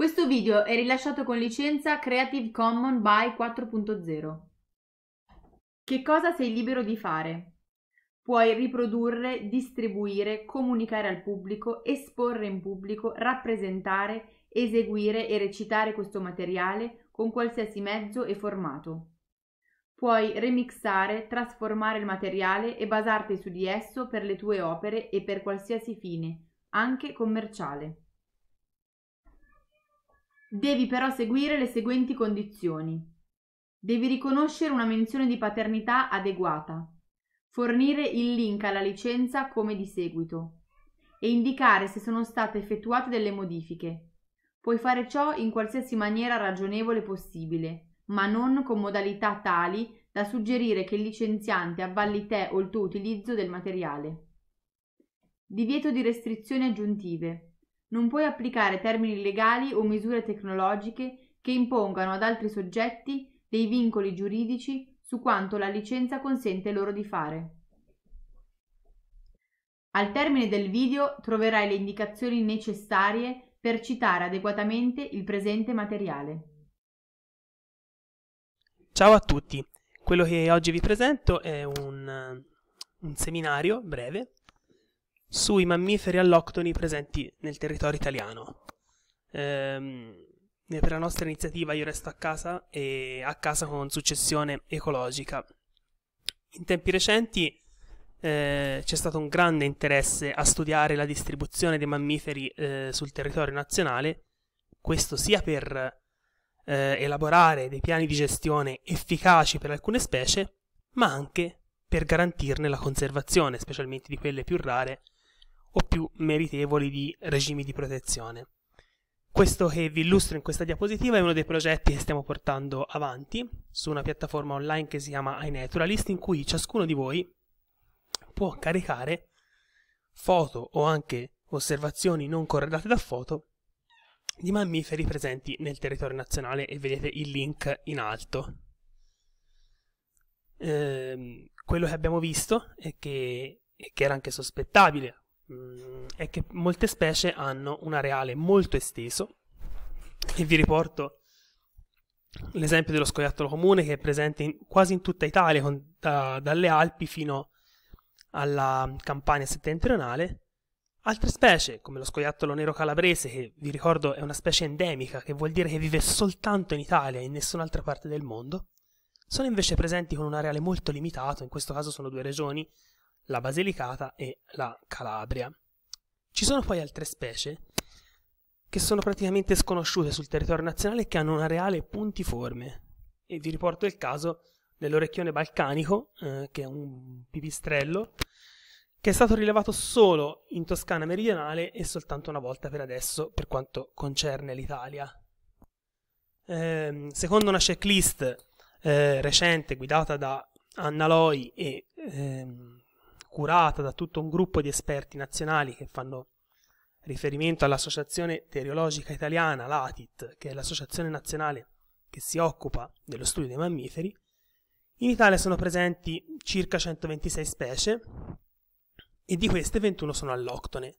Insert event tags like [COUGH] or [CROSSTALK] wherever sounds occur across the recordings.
Questo video è rilasciato con licenza Creative Commons by 4.0. Che cosa sei libero di fare? Puoi riprodurre, distribuire, comunicare al pubblico, esporre in pubblico, rappresentare, eseguire e recitare questo materiale con qualsiasi mezzo e formato. Puoi remixare, trasformare il materiale e basarti su di esso per le tue opere e per qualsiasi fine, anche commerciale. Devi però seguire le seguenti condizioni. Devi riconoscere una menzione di paternità adeguata, fornire il link alla licenza come di seguito e indicare se sono state effettuate delle modifiche. Puoi fare ciò in qualsiasi maniera ragionevole possibile, ma non con modalità tali da suggerire che il licenziante avvalli te o il tuo utilizzo del materiale. Divieto di restrizioni aggiuntive non puoi applicare termini legali o misure tecnologiche che impongano ad altri soggetti dei vincoli giuridici su quanto la licenza consente loro di fare. Al termine del video troverai le indicazioni necessarie per citare adeguatamente il presente materiale. Ciao a tutti, quello che oggi vi presento è un, eh, un seminario breve sui mammiferi alloctoni presenti nel territorio italiano. Ehm, per la nostra iniziativa io resto a casa e a casa con successione ecologica. In tempi recenti eh, c'è stato un grande interesse a studiare la distribuzione dei mammiferi eh, sul territorio nazionale, questo sia per eh, elaborare dei piani di gestione efficaci per alcune specie, ma anche per garantirne la conservazione, specialmente di quelle più rare o più meritevoli di regimi di protezione. Questo che vi illustro in questa diapositiva è uno dei progetti che stiamo portando avanti su una piattaforma online che si chiama iNaturalist in cui ciascuno di voi può caricare foto o anche osservazioni non corredate da foto di mammiferi presenti nel territorio nazionale e vedete il link in alto. Ehm, quello che abbiamo visto è che, che era anche sospettabile è che molte specie hanno un areale molto esteso e vi riporto l'esempio dello scoiattolo comune che è presente in, quasi in tutta Italia, con, da, dalle Alpi fino alla Campania settentrionale. Altre specie, come lo scoiattolo nero calabrese, che vi ricordo è una specie endemica, che vuol dire che vive soltanto in Italia e in nessun'altra parte del mondo, sono invece presenti con un areale molto limitato, in questo caso sono due regioni, la Basilicata e la Calabria. Ci sono poi altre specie che sono praticamente sconosciute sul territorio nazionale e che hanno un areale puntiforme. E vi riporto il caso dell'orecchione balcanico, eh, che è un pipistrello, che è stato rilevato solo in Toscana meridionale e soltanto una volta per adesso per quanto concerne l'Italia. Eh, secondo una checklist eh, recente guidata da Anna Loi e ehm, curata da tutto un gruppo di esperti nazionali che fanno riferimento all'Associazione Teriologica Italiana, l'ATIT, che è l'associazione nazionale che si occupa dello studio dei mammiferi, in Italia sono presenti circa 126 specie e di queste 21 sono alloctone.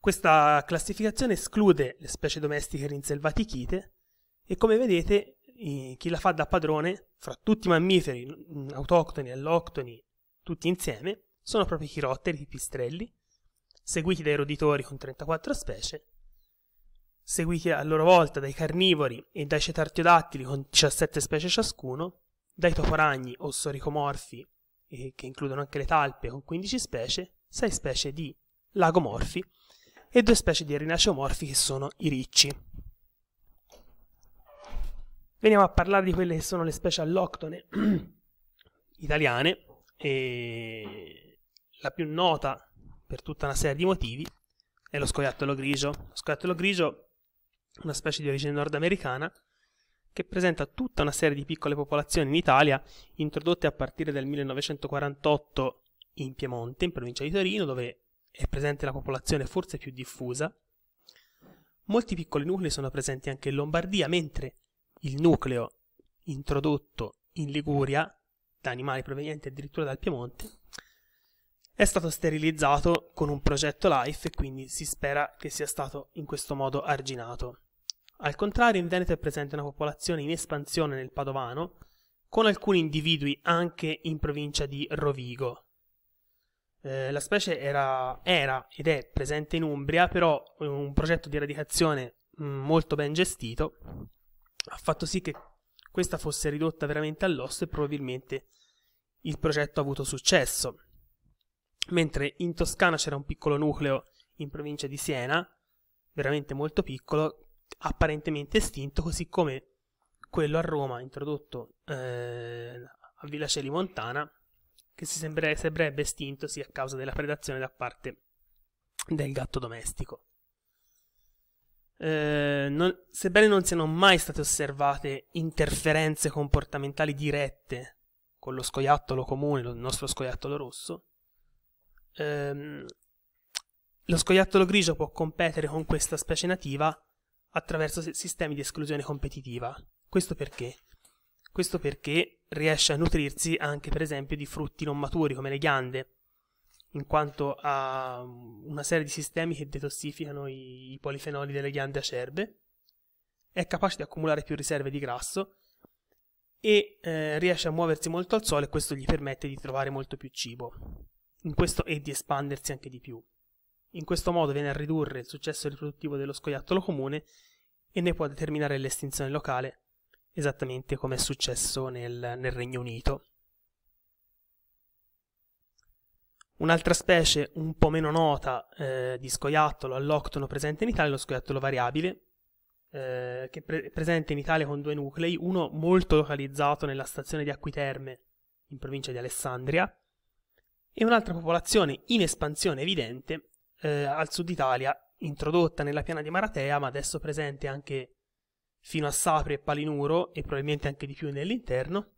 Questa classificazione esclude le specie domestiche rinselvatichite e come vedete chi la fa da padrone, fra tutti i mammiferi autoctoni e alloctoni tutti insieme, sono proprio i chirotteri, i pipistrelli, seguiti dai roditori con 34 specie, seguiti a loro volta dai carnivori e dai cetartiodattili con 17 specie ciascuno, dai toporagni o soricomorfi, eh, che includono anche le talpe, con 15 specie, 6 specie di lagomorfi e 2 specie di rinaceomorfi che sono i ricci. Veniamo a parlare di quelle che sono le specie alloctone [CLEARS THROAT] italiane e la più nota per tutta una serie di motivi è lo scoiattolo grigio. Lo scoiattolo grigio è una specie di origine nordamericana che presenta tutta una serie di piccole popolazioni in Italia introdotte a partire dal 1948 in Piemonte, in provincia di Torino, dove è presente la popolazione forse più diffusa. Molti piccoli nuclei sono presenti anche in Lombardia, mentre il nucleo introdotto in Liguria da animali provenienti addirittura dal Piemonte è stato sterilizzato con un progetto LIFE e quindi si spera che sia stato in questo modo arginato. Al contrario, in Veneto è presente una popolazione in espansione nel Padovano, con alcuni individui anche in provincia di Rovigo. Eh, la specie era, era, ed è presente in Umbria, però eh, un progetto di eradicazione mm, molto ben gestito ha fatto sì che questa fosse ridotta veramente all'osso e probabilmente il progetto ha avuto successo mentre in Toscana c'era un piccolo nucleo in provincia di Siena, veramente molto piccolo, apparentemente estinto, così come quello a Roma introdotto eh, a Villa Celi Montana, che si sembrerebbe, estinto sì a causa della predazione da parte del gatto domestico. Eh, non, sebbene non siano mai state osservate interferenze comportamentali dirette con lo scoiattolo comune, il nostro scoiattolo rosso, ehm, lo scoiattolo grigio può competere con questa specie nativa attraverso sistemi di esclusione competitiva. Questo perché? Questo perché riesce a nutrirsi anche per esempio di frutti non maturi come le ghiande, in quanto ha una serie di sistemi che detossificano i polifenoli delle ghiande acerbe, è capace di accumulare più riserve di grasso e eh, riesce a muoversi molto al sole e questo gli permette di trovare molto più cibo questo, e di espandersi anche di più. In questo modo viene a ridurre il successo riproduttivo dello scoiattolo comune e ne può determinare l'estinzione locale, esattamente come è successo nel, nel Regno Unito. Un'altra specie un po' meno nota eh, di scoiattolo alloctono presente in Italia è lo scoiattolo variabile, eh, che è presente in Italia con due nuclei, uno molto localizzato nella stazione di Acquiterme, in provincia di Alessandria, e un'altra popolazione in espansione evidente eh, al sud Italia, introdotta nella piana di Maratea, ma adesso presente anche fino a Sapri e Palinuro e probabilmente anche di più nell'interno,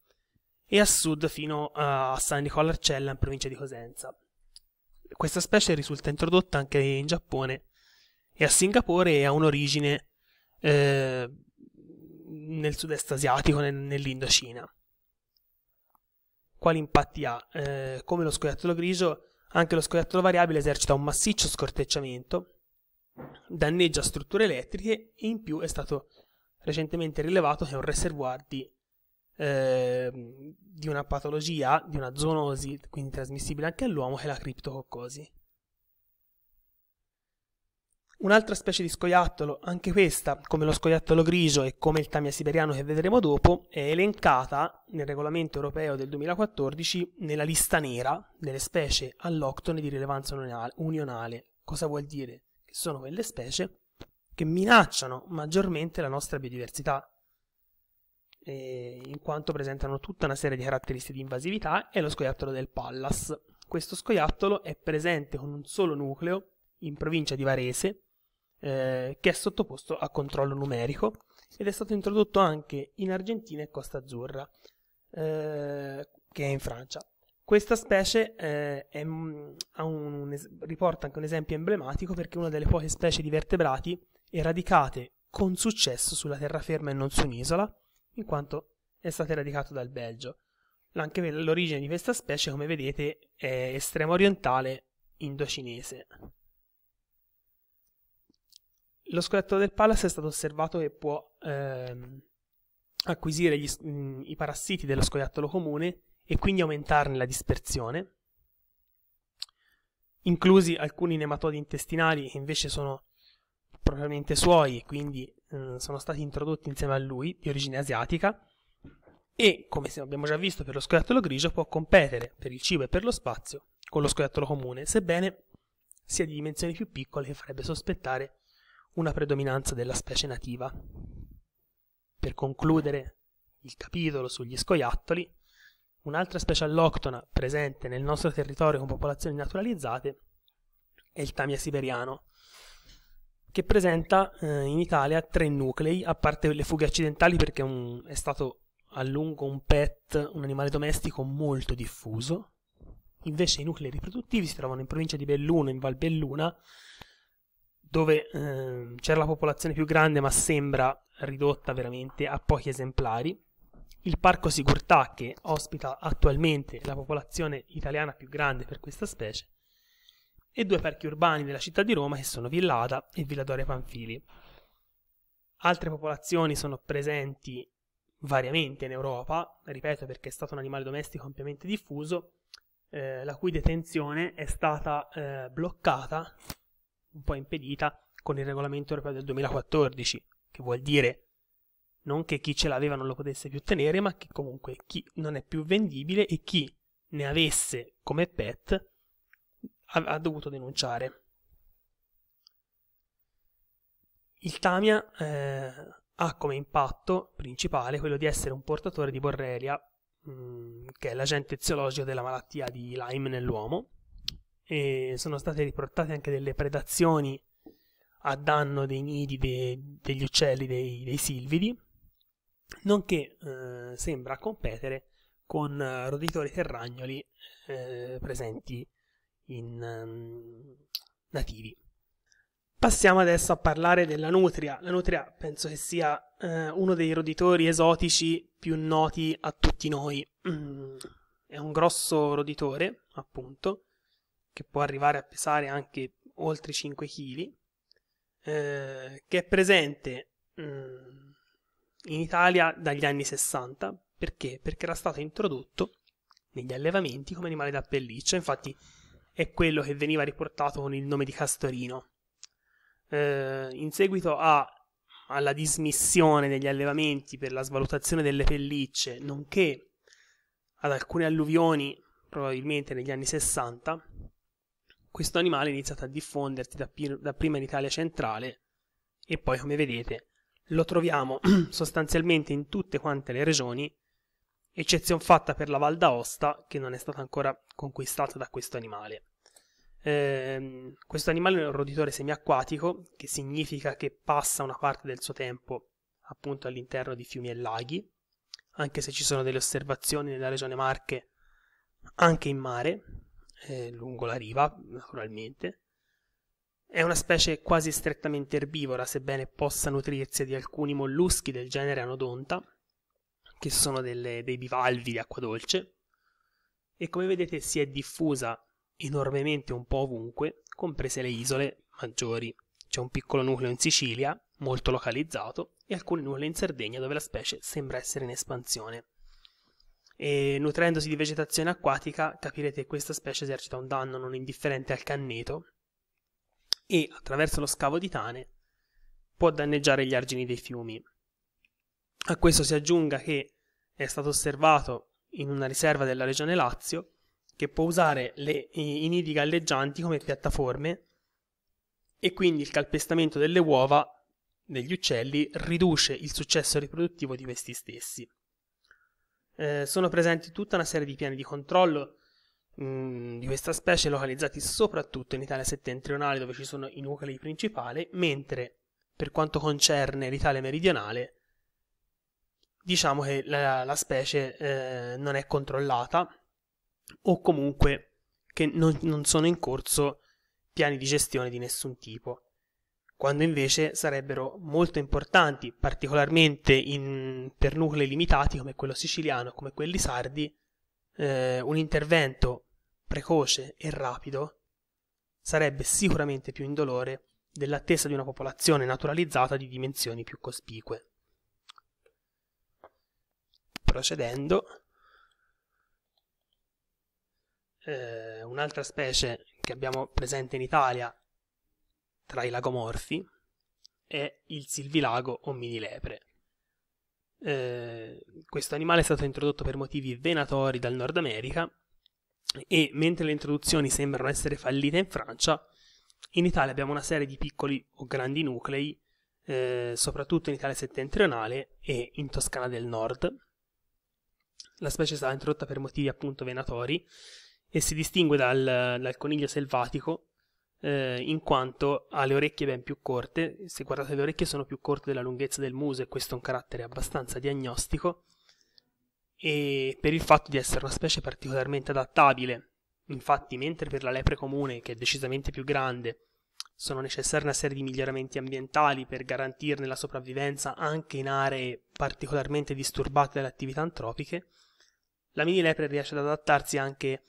e a sud fino a San Nicola Arcella in provincia di Cosenza. Questa specie risulta introdotta anche in Giappone e a Singapore e ha un'origine eh, nel sud-est asiatico, nell'Indocina quali impatti ha. Eh, come lo scoiattolo grigio, anche lo scoiattolo variabile esercita un massiccio scortecciamento, danneggia strutture elettriche e in più è stato recentemente rilevato che è un reservoir di, eh, di una patologia, di una zoonosi, quindi trasmissibile anche all'uomo, che è la criptococcosi. Un'altra specie di scoiattolo, anche questa, come lo scoiattolo grigio e come il tamia siberiano che vedremo dopo, è elencata nel regolamento europeo del 2014 nella lista nera delle specie alloctone di rilevanza unionale. Cosa vuol dire? Che sono quelle specie che minacciano maggiormente la nostra biodiversità, in quanto presentano tutta una serie di caratteristiche di invasività è lo scoiattolo del Pallas. Questo scoiattolo è presente con un solo nucleo in provincia di Varese eh, che è sottoposto a controllo numerico ed è stato introdotto anche in Argentina e Costa Azzurra, eh, che è in Francia. Questa specie eh, è, un, un, riporta anche un esempio emblematico perché è una delle poche specie di vertebrati eradicate con successo sulla terraferma e non su un'isola, in quanto è stata eradicata dal Belgio. Anche l'origine di questa specie, come vedete, è estremo orientale indocinese lo scoletto del Pallas è stato osservato che può ehm, acquisire gli, mh, i parassiti dello scoiattolo comune e quindi aumentarne la dispersione, inclusi alcuni nematodi intestinali che invece sono propriamente suoi e quindi mh, eh, sono stati introdotti insieme a lui di origine asiatica e, come abbiamo già visto per lo scoiattolo grigio, può competere per il cibo e per lo spazio con lo scoiattolo comune, sebbene sia di dimensioni più piccole che farebbe sospettare una predominanza della specie nativa. Per concludere il capitolo sugli scoiattoli, un'altra specie alloctona presente nel nostro territorio con popolazioni naturalizzate è il tamia siberiano, che presenta eh, in Italia tre nuclei, a parte le fughe accidentali perché un, è stato a lungo un pet, un animale domestico molto diffuso. Invece i nuclei riproduttivi si trovano in provincia di Belluno, in Val Belluna, dove eh, c'era la popolazione più grande ma sembra ridotta veramente a pochi esemplari, il Parco Sigurtà che ospita attualmente la popolazione italiana più grande per questa specie e due parchi urbani della città di Roma che sono Villada e Villadore Panfili. Altre popolazioni sono presenti variamente in Europa, ripeto perché è stato un animale domestico ampiamente diffuso, eh, la cui detenzione è stata eh, bloccata un po' impedita con il regolamento europeo del 2014, che vuol dire non che chi ce l'aveva non lo potesse più tenere, ma che comunque chi non è più vendibile e chi ne avesse come pet ha, ha dovuto denunciare. Il Tamia eh, ha come impatto principale quello di essere un portatore di Borrelia, mh, mm, che è l'agente eziologico della malattia di Lyme nell'uomo, e sono state riportate anche delle predazioni a danno dei nidi de, degli uccelli dei, dei silvidi, nonché eh, sembra competere con eh, roditori terragnoli eh, presenti in um, nativi. Passiamo adesso a parlare della nutria. La nutria penso che sia eh, uno dei roditori esotici più noti a tutti noi. Mm, è un grosso roditore, appunto, che può arrivare a pesare anche oltre 5 kg, eh, che è presente mh, mm, in Italia dagli anni 60, perché? Perché era stato introdotto negli allevamenti come animale da pelliccia, infatti è quello che veniva riportato con il nome di Castorino. Eh, in seguito a, alla dismissione degli allevamenti per la svalutazione delle pellicce, nonché ad alcune alluvioni, probabilmente negli anni 60, questo animale è iniziato a diffondersi dapprima in Italia centrale e poi, come vedete, lo troviamo [CLEARS THROAT] sostanzialmente in tutte quante le regioni, eccezione fatta per la Val d'Aosta, che non è stata ancora conquistata da questo animale. Eh, questo animale è un roditore semiacquatico, che significa che passa una parte del suo tempo appunto all'interno di fiumi e laghi, anche se ci sono delle osservazioni nella regione Marche anche in mare, eh, lungo la riva, naturalmente. È una specie quasi strettamente erbivora, sebbene possa nutrirsi di alcuni molluschi del genere anodonta, che sono delle, dei bivalvi di acqua dolce, e come vedete si è diffusa enormemente un po' ovunque, comprese le isole maggiori. C'è un piccolo nucleo in Sicilia, molto localizzato, e alcuni nuclei in Sardegna dove la specie sembra essere in espansione e nutrendosi di vegetazione acquatica capirete che questa specie esercita un danno non indifferente al canneto e attraverso lo scavo di tane può danneggiare gli argini dei fiumi. A questo si aggiunga che è stato osservato in una riserva della regione Lazio che può usare le, i, nidi galleggianti come piattaforme e quindi il calpestamento delle uova degli uccelli riduce il successo riproduttivo di questi stessi. Eh, sono presenti tutta una serie di piani di controllo mm, di questa specie localizzati soprattutto in Italia settentrionale dove ci sono i nuclei principali, mentre per quanto concerne l'Italia meridionale diciamo che la, la specie eh, non è controllata o comunque che non, non sono in corso piani di gestione di nessun tipo quando invece sarebbero molto importanti, particolarmente in, per nuclei limitati come quello siciliano, come quelli sardi, eh, un intervento precoce e rapido sarebbe sicuramente più indolore dell'attesa di una popolazione naturalizzata di dimensioni più cospicue. Procedendo, eh, un'altra specie che abbiamo presente in Italia tra i lagomorfi è il silvilago o minilepre. Eh, questo animale è stato introdotto per motivi venatori dal Nord America e mentre le introduzioni sembrano essere fallite in Francia, in Italia abbiamo una serie di piccoli o grandi nuclei, eh, soprattutto in Italia settentrionale e in Toscana del Nord. La specie è stata introdotta per motivi appunto venatori e si distingue dal, dal coniglio selvatico eh, in quanto ha le orecchie ben più corte, se guardate le orecchie sono più corte della lunghezza del muso e questo è un carattere abbastanza diagnostico, e per il fatto di essere una specie particolarmente adattabile. Infatti, mentre per la lepre comune, che è decisamente più grande, sono necessari una serie di miglioramenti ambientali per garantirne la sopravvivenza anche in aree particolarmente disturbate dalle attività antropiche, la mini lepre riesce ad adattarsi anche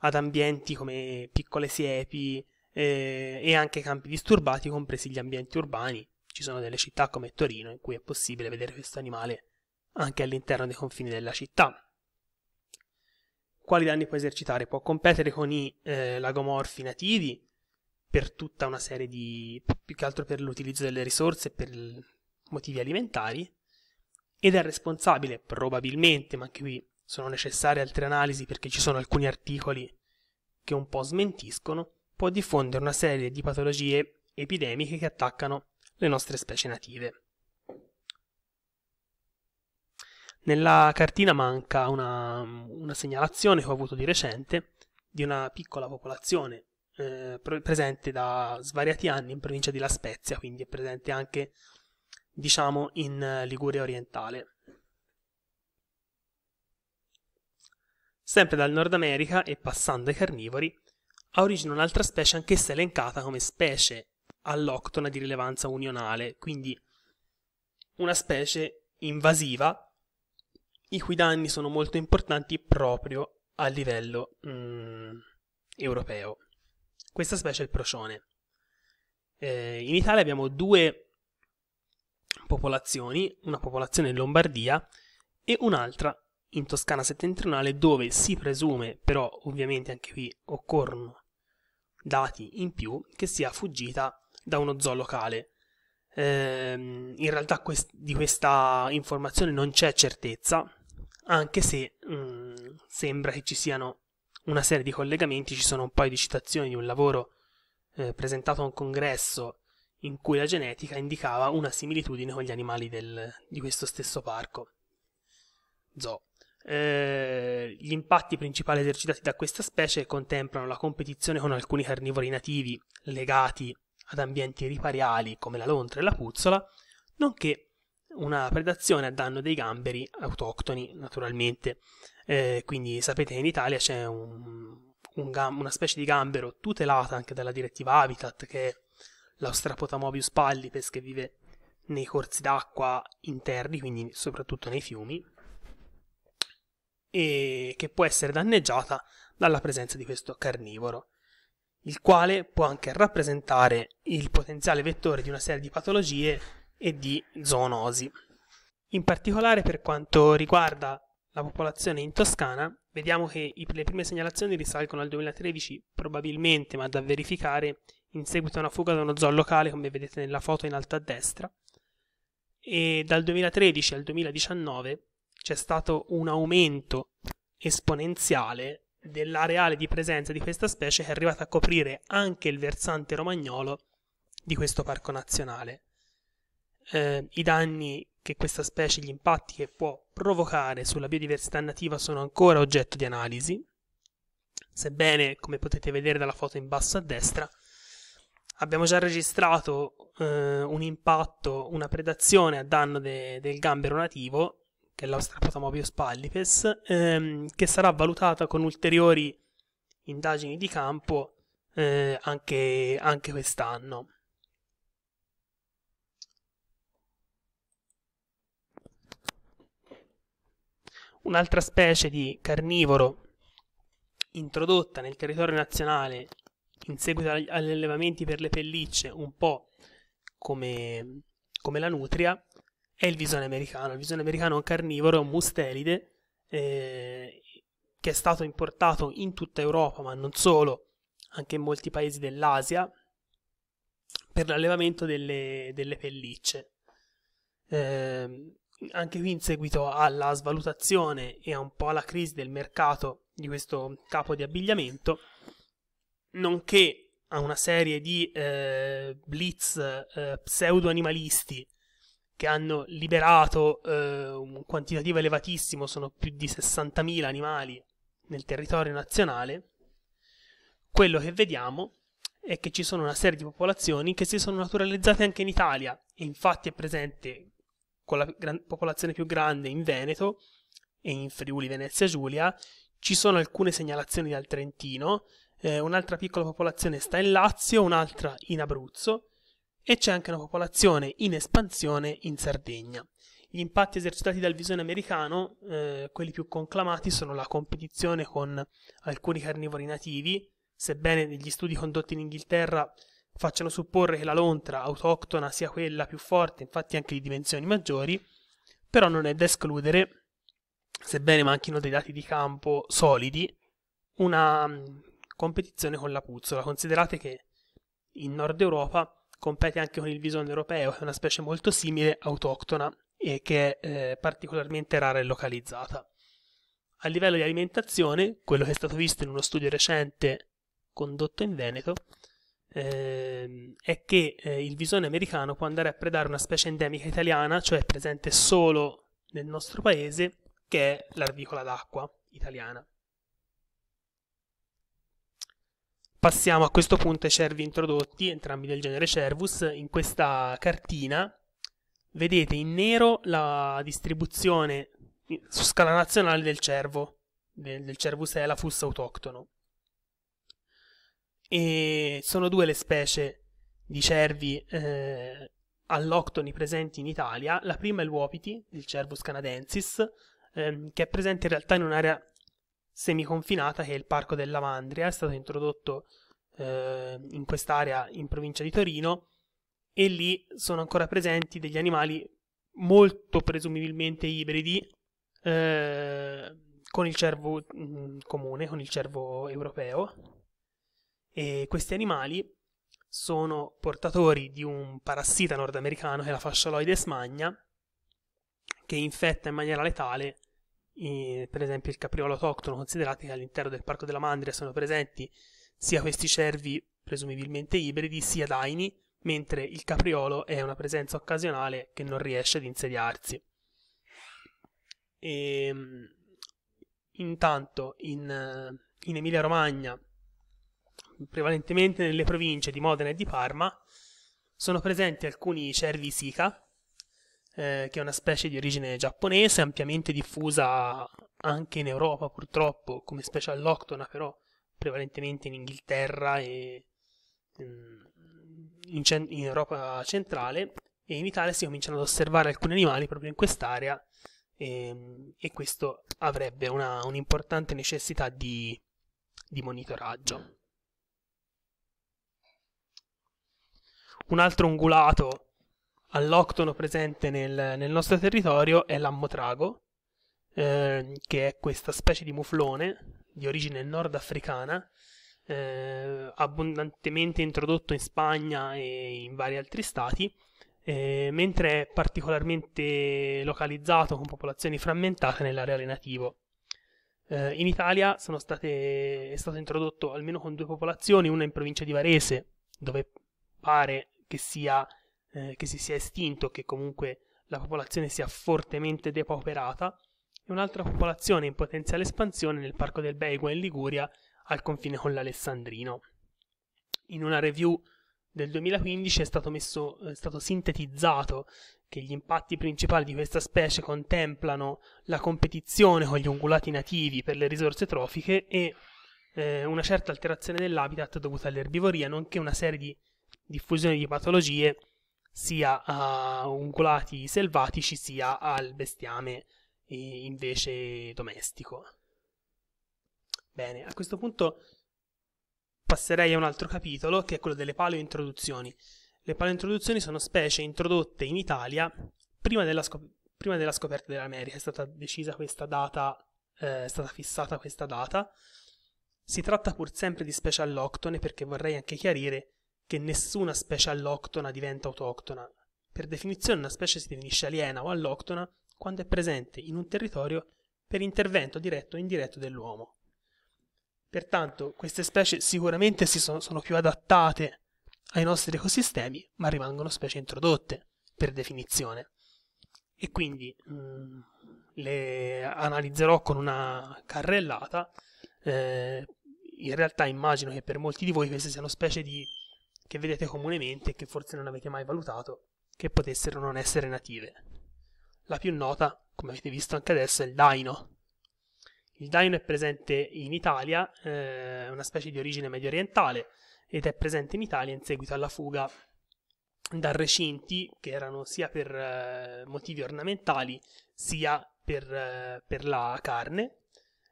ad ambienti come piccole siepi, eh, e anche campi disturbati, compresi gli ambienti urbani. Ci sono delle città come Torino in cui è possibile vedere questo animale anche all'interno dei confini della città. Quali danni può esercitare? Può competere con i eh, lagomorfi nativi per tutta una serie di... più che altro per l'utilizzo delle risorse e per motivi alimentari ed è responsabile probabilmente, ma anche qui sono necessarie altre analisi perché ci sono alcuni articoli che un po' smentiscono, può diffondere una serie di patologie epidemiche che attaccano le nostre specie native. Nella cartina manca una, una segnalazione che ho avuto di recente di una piccola popolazione eh, presente da svariati anni in provincia di La Spezia, quindi è presente anche diciamo in Liguria orientale. Sempre dal Nord America e passando ai carnivori, ha origine un'altra specie anch'essa elencata come specie alloctona di rilevanza unionale, quindi una specie invasiva i cui danni sono molto importanti proprio a livello mm, europeo. Questa specie è il procione. Eh, in Italia abbiamo due popolazioni, una popolazione in Lombardia e un'altra in Toscana settentrionale dove si presume, però ovviamente anche qui occorrono dati in più che sia fuggita da uno zoo locale. Ehm, in realtà quest- di questa informazione non c'è certezza, anche se mh, mm, sembra che ci siano una serie di collegamenti, ci sono un paio di citazioni di un lavoro eh, presentato a un congresso in cui la genetica indicava una similitudine con gli animali del, di questo stesso parco. Zoo. Eh, gli impatti principali esercitati da questa specie contemplano la competizione con alcuni carnivori nativi legati ad ambienti ripariali come la lontra e la puzzola, nonché una predazione a danno dei gamberi autoctoni, naturalmente. Eh, quindi sapete che in Italia c'è un, un gam- una specie di gambero tutelata anche dalla direttiva Habitat, che è l'Austrapotamobius pallipes, che vive nei corsi d'acqua interni, quindi soprattutto nei fiumi, e che può essere danneggiata dalla presenza di questo carnivoro, il quale può anche rappresentare il potenziale vettore di una serie di patologie e di zoonosi. In particolare per quanto riguarda la popolazione in Toscana, vediamo che le prime segnalazioni risalgono al 2013, probabilmente, ma da verificare, in seguito a una fuga da uno zoo locale, come vedete nella foto in alto a destra, e dal 2013 al 2019 c'è stato un aumento esponenziale dell'areale di presenza di questa specie che è arrivata a coprire anche il versante romagnolo di questo parco nazionale. Eh, I danni che questa specie, gli impatti che può provocare sulla biodiversità nativa sono ancora oggetto di analisi, sebbene, come potete vedere dalla foto in basso a destra, abbiamo già registrato eh, un impatto, una predazione a danno de- del gambero nativo che è la Pallipes, ehm, che sarà valutata con ulteriori indagini di campo eh, anche, anche quest'anno. Un'altra specie di carnivoro introdotta nel territorio nazionale in seguito agli allevamenti per le pellicce, un po' come, come la nutria, è il visone americano. Il visone americano è un carnivoro, è un mustelide, eh, che è stato importato in tutta Europa, ma non solo, anche in molti paesi dell'Asia, per l'allevamento delle, delle pellicce. Eh, anche qui in seguito alla svalutazione e a un po' alla crisi del mercato di questo capo di abbigliamento, nonché a una serie di eh, blitz eh, pseudo-animalisti che hanno liberato eh, un quantitativo elevatissimo, sono più di 60.000 animali nel territorio nazionale, quello che vediamo è che ci sono una serie di popolazioni che si sono naturalizzate anche in Italia, infatti è presente con la gran- popolazione più grande in Veneto e in Friuli Venezia Giulia, ci sono alcune segnalazioni dal Trentino, eh, un'altra piccola popolazione sta in Lazio, un'altra in Abruzzo, e c'è anche una popolazione in espansione in Sardegna. Gli impatti esercitati dal visone americano, eh, quelli più conclamati, sono la competizione con alcuni carnivori nativi, sebbene negli studi condotti in Inghilterra facciano supporre che la lontra autoctona sia quella più forte, infatti anche di dimensioni maggiori, però non è da escludere, sebbene manchino dei dati di campo solidi, una mm, competizione con la puzzola. Considerate che in Nord Europa compete anche con il visone europeo, che è una specie molto simile, autoctona, e che è eh, particolarmente rara e localizzata. A livello di alimentazione, quello che è stato visto in uno studio recente condotto in Veneto, eh, è che eh, il visone americano può andare a predare una specie endemica italiana, cioè presente solo nel nostro paese, che è l'arvicola d'acqua italiana. Passiamo a questo punto ai cervi introdotti, entrambi del genere Cervus. In questa cartina vedete in nero la distribuzione su scala nazionale del cervo, del, del Cervus elafus autoctono. E sono due le specie di cervi eh, alloctoni presenti in Italia. La prima è l'uopiti, il Cervus canadensis, ehm, che è presente in realtà in un'area semiconfinata che è il Parco dell'Avandria, è stato introdotto eh, in quest'area in provincia di Torino e lì sono ancora presenti degli animali molto presumibilmente ibridi eh, con il cervo mh, mm, comune, con il cervo europeo e questi animali sono portatori di un parassita nordamericano che è la fascialoides magna che infetta in maniera letale per esempio il capriolo autoctono, considerate che all'interno del parco della Mandria sono presenti sia questi cervi presumibilmente ibridi sia daini, mentre il capriolo è una presenza occasionale che non riesce ad insediarsi. E, ehm, intanto in, in Emilia-Romagna, prevalentemente nelle province di Modena e di Parma, sono presenti alcuni cervi sica, eh, che è una specie di origine giapponese, ampiamente diffusa anche in Europa purtroppo, come specie all'octona però, prevalentemente in Inghilterra e mm, in, cent- in Europa centrale, e in Italia si cominciano ad osservare alcuni animali proprio in quest'area e, ehm, e questo avrebbe una, un'importante necessità di, di monitoraggio. Un altro ungulato all'octono presente nel, nel nostro territorio è l'ammotrago, eh, che è questa specie di muflone di origine nordafricana, eh, abbondantemente introdotto in Spagna e in vari altri stati, eh, mentre è particolarmente localizzato con popolazioni frammentate nell'areale nativo. Eh, in Italia state, è stato introdotto almeno con due popolazioni, una in provincia di Varese, dove pare che sia eh, che si sia estinto, che comunque la popolazione sia fortemente depauperata, e un'altra popolazione in potenziale espansione nel Parco del Beigua in Liguria, al confine con l'Alessandrino. In una review del 2015 è stato, messo, è stato sintetizzato che gli impatti principali di questa specie contemplano la competizione con gli ungulati nativi per le risorse trofiche e eh, una certa alterazione dell'habitat dovuta all'erbivoria, nonché una serie di diffusioni di patologie sia a ungulati selvatici sia al bestiame invece domestico. Bene, a questo punto passerei a un altro capitolo che è quello delle paleointroduzioni. Le paleointroduzioni sono specie introdotte in Italia prima della, scop- prima della scoperta dell'America, è stata decisa questa data, eh, è stata fissata questa data. Si tratta pur sempre di specie alloctone perché vorrei anche chiarire che nessuna specie alloctona diventa autoctona. Per definizione una specie si definisce aliena o alloctona quando è presente in un territorio per intervento diretto o indiretto dell'uomo. Pertanto queste specie sicuramente si sono, sono più adattate ai nostri ecosistemi, ma rimangono specie introdotte, per definizione. E quindi mh, mm, le analizzerò con una carrellata. Eh, in realtà immagino che per molti di voi queste siano specie di che vedete comunemente e che forse non avete mai valutato che potessero non essere native. La più nota, come avete visto anche adesso, è il daino. Il daino è presente in Italia, è eh, una specie di origine medio orientale, ed è presente in Italia in seguito alla fuga da recinti che erano sia per eh, motivi ornamentali sia per, eh, per la carne.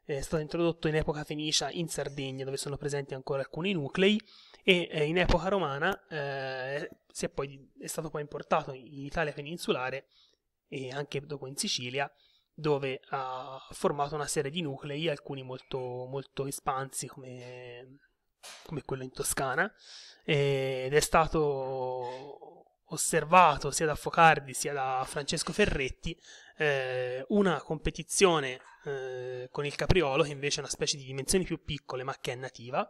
È stato introdotto in epoca fenicia in Sardegna, dove sono presenti ancora alcuni nuclei, e eh, in epoca romana eh, è, poi, è, stato poi importato in Italia peninsulare e anche dopo in Sicilia dove ha formato una serie di nuclei, alcuni molto, molto espansi come, come quello in Toscana ed è stato osservato sia da Focardi sia da Francesco Ferretti eh, una competizione eh, con il capriolo che invece è una specie di dimensioni più piccole ma che è nativa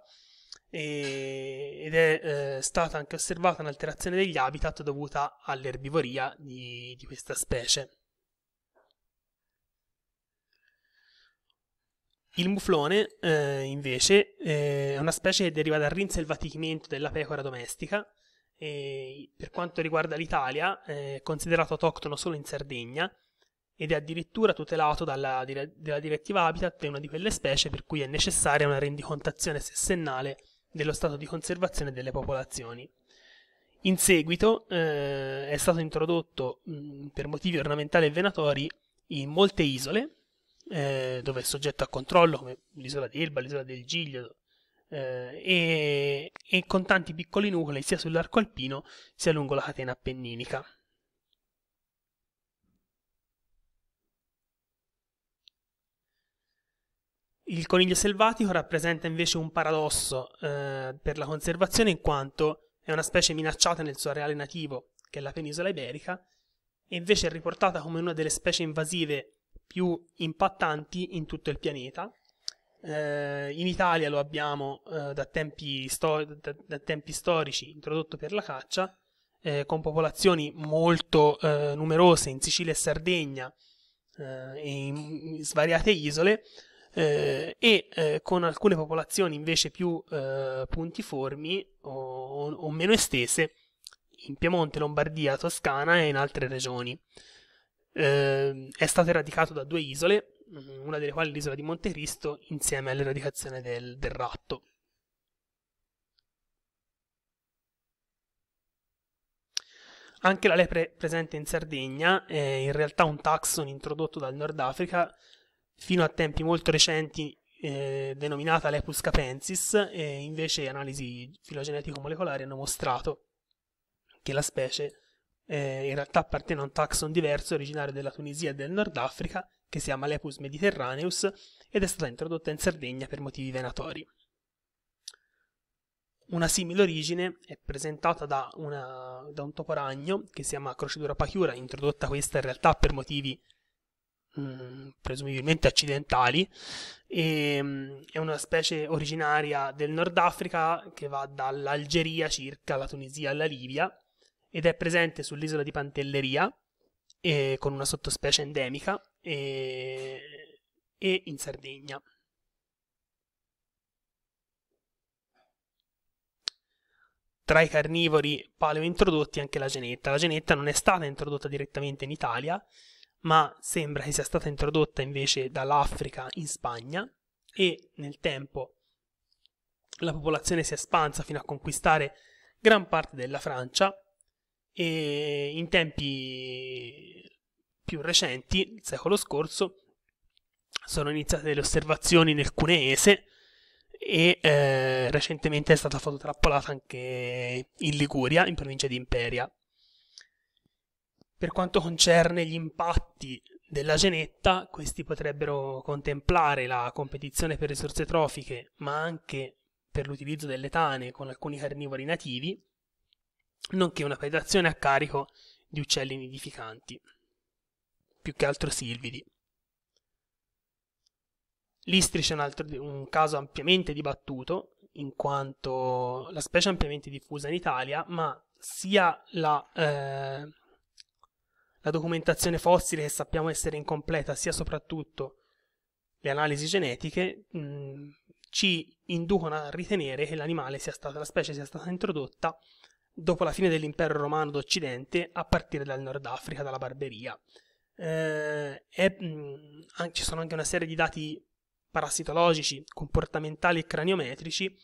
e, ed è eh, stata anche osservata un'alterazione degli habitat dovuta all'erbivoria di, di questa specie. Il muflone, eh, invece, eh, è una specie che deriva dal rinselvatichimento della pecora domestica. E per quanto riguarda l'Italia, è considerato autoctono solo in Sardegna ed è addirittura tutelato dalla, dalla direttiva Habitat, è una di quelle specie per cui è necessaria una rendicontazione sessennale dello stato di conservazione delle popolazioni. In seguito eh, è stato introdotto mh, mm, per motivi ornamentali e venatori in molte isole, eh, dove è soggetto a controllo, come l'isola di d'Elba, l'isola del Giglio, eh, e, e con tanti piccoli nuclei sia sull'arco alpino sia lungo la catena appenninica. Il coniglio selvatico rappresenta invece un paradosso eh, per la conservazione in quanto è una specie minacciata nel suo areale nativo, che è la penisola iberica, e invece è riportata come una delle specie invasive più impattanti in tutto il pianeta. Eh, in Italia lo abbiamo eh, da, tempi sto- da, da, tempi storici introdotto per la caccia, eh, con popolazioni molto eh, numerose in Sicilia e Sardegna eh, e in svariate isole, eh, e eh, con alcune popolazioni invece più eh, puntiformi o, o, meno estese in Piemonte, Lombardia, Toscana e in altre regioni. Ehm, è stato eradicato da due isole, mm, una delle quali è l'isola di Montecristo, insieme all'eradicazione del, del ratto. Anche la lepre presente in Sardegna è in realtà un taxon introdotto dal Nord Africa fino a tempi molto recenti eh, denominata Lepus capensis e invece analisi filogenetico-molecolari hanno mostrato che la specie eh, in realtà appartiene a un taxon diverso originario della Tunisia e del Nord Africa che si chiama Lepus mediterraneus ed è stata introdotta in Sardegna per motivi venatori. Una simile origine è presentata da, una, da un toporagno che si chiama Crocedura pachiura, introdotta questa in realtà per motivi Mm, presumibilmente accidentali. E, ehm, mh, è una specie originaria del Nord Africa che va dall'Algeria circa la Tunisia alla Libia ed è presente sull'isola di Pantelleria e, eh, con una sottospecie endemica e, e in Sardegna. tra i carnivori paleointrodotti anche la genetta. La genetta non è stata introdotta direttamente in Italia, ma sembra che sia stata introdotta invece dall'Africa in Spagna e nel tempo la popolazione si è espansa fino a conquistare gran parte della Francia e in tempi più recenti, il secolo scorso, sono iniziate delle osservazioni nel cuneese e eh, recentemente è stata fototrappolata anche in Liguria, in provincia di Imperia. Per quanto concerne gli impatti della genetta, questi potrebbero contemplare la competizione per risorse trofiche, ma anche per l'utilizzo delle tane con alcuni carnivori nativi, nonché una predazione a carico di uccelli nidificanti, più che altro silvidi. L'istrice è un, altro, un caso ampiamente dibattuto, in quanto la specie è ampiamente diffusa in Italia, ma sia la eh, la documentazione fossile che sappiamo essere incompleta, sia soprattutto le analisi genetiche, mh, mm, ci inducono a ritenere che l'animale sia stata, la specie sia stata introdotta dopo la fine dell'impero romano d'Occidente a partire dal Nord Africa, dalla Barberia. Eh, è, mh, mm, anche, ci sono anche una serie di dati parassitologici, comportamentali e craniometrici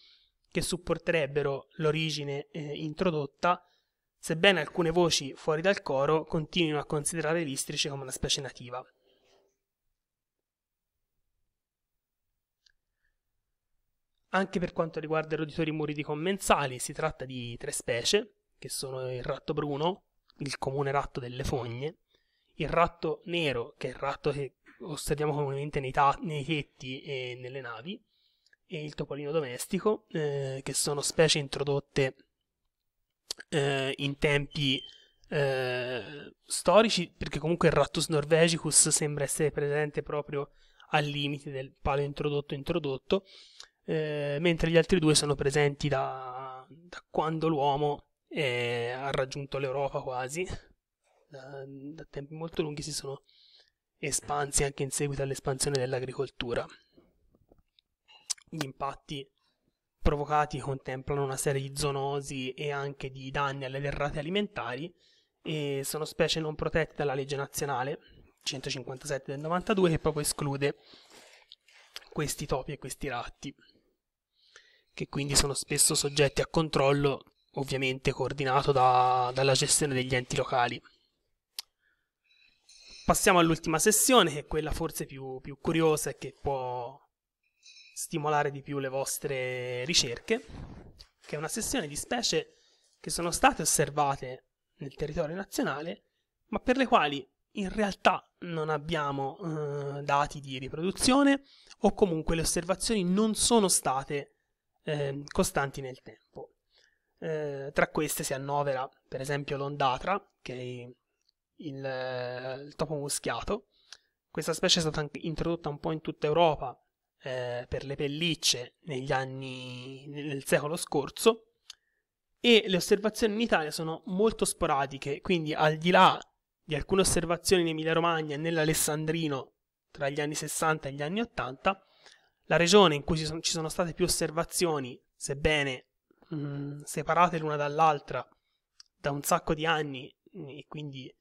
che supporterebbero l'origine eh, introdotta sebbene alcune voci fuori dal coro continuino a considerare l'istrice come una specie nativa. Anche per quanto riguarda i roditori muri di commensali, si tratta di tre specie, che sono il ratto bruno, il comune ratto delle fogne, il ratto nero, che è il ratto che osserviamo comunemente nei, ta- nei tetti e nelle navi, e il topolino domestico, eh, che sono specie introdotte eh, in tempi eh, storici, perché comunque il Rattus norvegicus sembra essere presente proprio al limite del palo introdotto-introdotto, eh, mentre gli altri due sono presenti da, da quando l'uomo è, ha raggiunto l'Europa quasi, da, da tempi molto lunghi si sono espansi anche in seguito all'espansione dell'agricoltura. Gli impatti provocati contemplano una serie di zoonosi e anche di danni alle derrate alimentari e sono specie non protette dalla legge nazionale 157 del 92 che proprio esclude questi topi e questi ratti che quindi sono spesso soggetti a controllo ovviamente coordinato da, dalla gestione degli enti locali. Passiamo all'ultima sessione, che è quella forse più, più curiosa e che può stimolare di più le vostre ricerche, che è una sessione di specie che sono state osservate nel territorio nazionale, ma per le quali in realtà non abbiamo eh, dati di riproduzione o comunque le osservazioni non sono state eh, costanti nel tempo. Eh, tra queste si annovera per esempio l'ondatra, che è il, il, eh, il topo muschiato. Questa specie è stata introdotta un po' in tutta Europa eh, per le pellicce negli anni, nel secolo scorso e le osservazioni in Italia sono molto sporadiche, quindi al di là di alcune osservazioni in Emilia-Romagna e nell'Alessandrino tra gli anni 60 e gli anni 80, la regione in cui ci sono, ci sono state più osservazioni, sebbene mh, mm, separate l'una dall'altra da un sacco di anni e quindi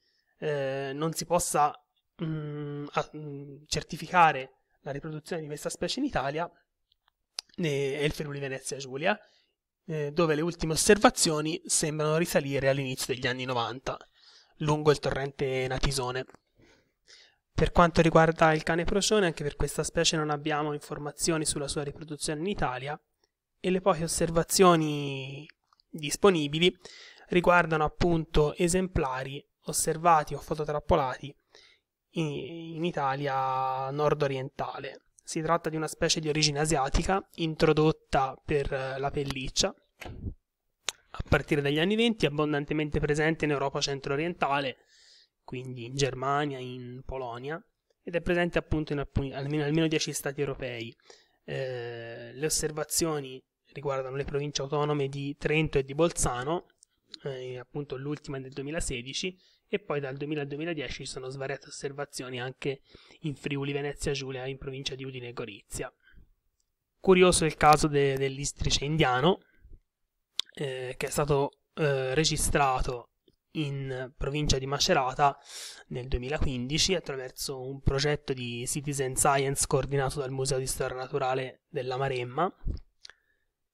eh, non si possa mh, mm, a, mh, mm, certificare la riproduzione di questa specie in Italia è il Friuli Venezia Giulia, eh, dove le ultime osservazioni sembrano risalire all'inizio degli anni 90, lungo il torrente Natisone. Per quanto riguarda il cane procione, anche per questa specie non abbiamo informazioni sulla sua riproduzione in Italia e le poche osservazioni disponibili riguardano appunto esemplari osservati o fototrappolati in, in Italia nord-orientale. Si tratta di una specie di origine asiatica introdotta per eh, la pelliccia a partire dagli anni 20, abbondantemente presente in Europa centro-orientale, quindi in Germania, in Polonia, ed è presente appunto in alcuni, almeno, almeno 10 stati europei. Eh, le osservazioni riguardano le province autonome di Trento e di Bolzano, eh, appunto l'ultima del 2016, e poi dal 2000 al 2010 ci sono svariate osservazioni anche in Friuli, Venezia Giulia, in provincia di Udine e Gorizia. Curioso è il caso de- dell'istrice indiano, eh, che è stato eh, registrato in provincia di Macerata nel 2015 attraverso un progetto di Citizen Science coordinato dal Museo di Storia Naturale della Maremma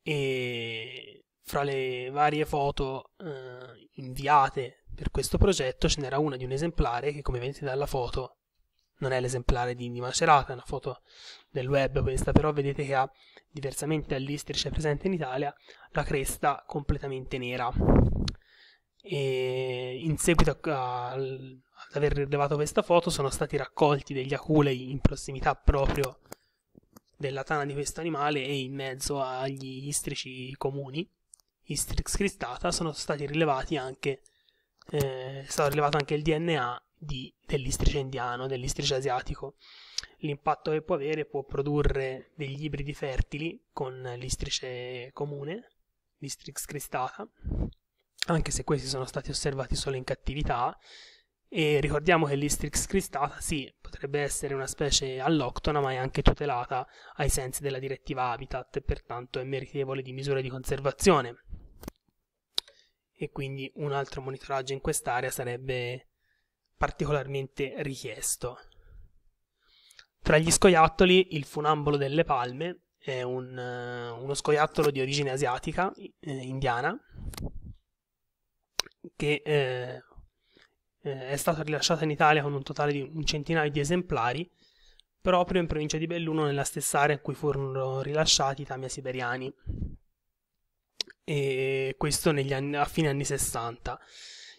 e fra le varie foto eh, inviate per questo progetto ce n'era una di un esemplare che come vedete dalla foto non è l'esemplare di, di Macerata, è una foto del web questa, però vedete che ha, diversamente all'istrice presente in Italia, la cresta completamente nera. E in seguito a, a, ad aver rilevato questa foto sono stati raccolti degli aculei in prossimità proprio della tana di questo animale e in mezzo agli istrici comuni Strix cristata sono stati rilevati anche eh, è stato rilevato anche il DNA di, dell'istrice indiano, dell'istrice asiatico. L'impatto che può avere può produrre degli ibridi fertili con l'istrice comune, l'istrix cristata, anche se questi sono stati osservati solo in cattività. E ricordiamo che l'istrix cristata, sì, potrebbe essere una specie alloctona, ma è anche tutelata ai sensi della direttiva Habitat, e pertanto è meritevole di misure di conservazione e quindi un altro monitoraggio in quest'area sarebbe particolarmente richiesto. Tra gli scoiattoli il funambolo delle palme è un, eh, uno scoiattolo di origine asiatica, eh, indiana, che eh, eh è stato rilasciato in Italia con un totale di un centinaio di esemplari, proprio in provincia di Belluno, nella stessa area in cui furono rilasciati i tamia siberiani e questo anni, a fine anni 60.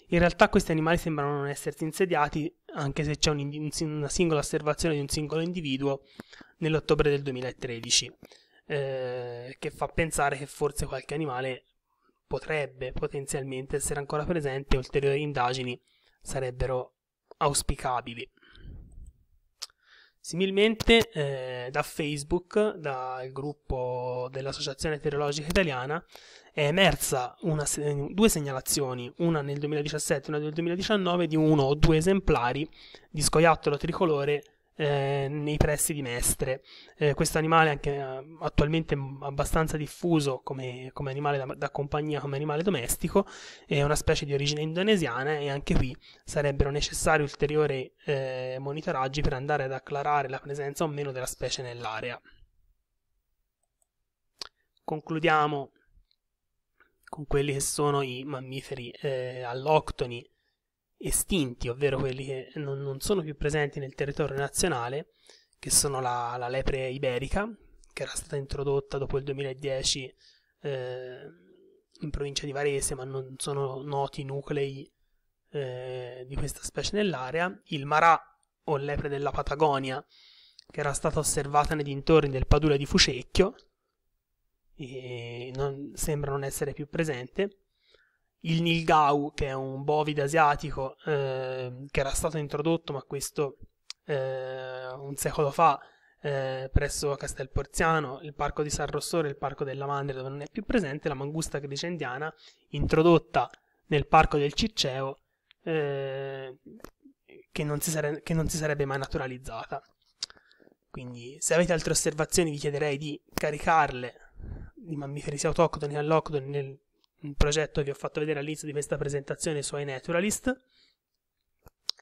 In realtà questi animali sembrano non essersi insediati, anche se c'è un, una singola osservazione di un singolo individuo nell'ottobre del 2013, eh, che fa pensare che forse qualche animale potrebbe potenzialmente essere ancora presente e ulteriori indagini sarebbero auspicabili. Similmente eh, da Facebook, dal gruppo dell'Associazione Eterologica Italiana, è emersa una, due segnalazioni, una nel 2017 e una nel 2019, di uno o due esemplari di scoiattolo tricolore eh, nei pressi di Mestre. Eh, questo animale è anche eh, attualmente abbastanza diffuso come, come animale da, da, compagnia, come animale domestico, è una specie di origine indonesiana e anche qui sarebbero necessari ulteriori eh, monitoraggi per andare ad acclarare la presenza o meno della specie nell'area. Concludiamo con quelli che sono i mammiferi eh, alloctoni estinti, ovvero quelli che non, non sono più presenti nel territorio nazionale, che sono la, la lepre iberica, che era stata introdotta dopo il 2010 eh, in provincia di Varese, ma non sono noti i nuclei eh, di questa specie nell'area, il marà o lepre della Patagonia, che era stata osservata nei dintorni del Padula di Fucecchio, e non, sembra non essere più presente, il Nilgau, che è un bovide asiatico eh, che era stato introdotto, ma questo eh, un secolo fa, eh, presso Castel Porziano, il parco di San Rossore e il parco della Mandria, dove non è più presente, la mangusta indiana, introdotta nel parco del Circeo, eh, che non, sare- che non si sarebbe mai naturalizzata. Quindi, se avete altre osservazioni, vi chiederei di caricarle di mammiferi sia autoctoni che alloctoni nel un progetto che vi ho fatto vedere all'inizio di questa presentazione su iNaturalist.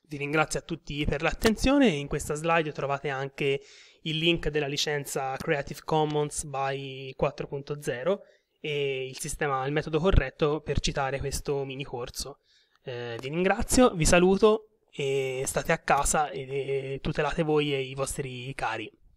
Vi ringrazio a tutti per l'attenzione in questa slide trovate anche il link della licenza Creative Commons by 4.0 e il sistema, il metodo corretto per citare questo mini corso. Eh, vi ringrazio, vi saluto e state a casa e tutelate voi e i vostri cari.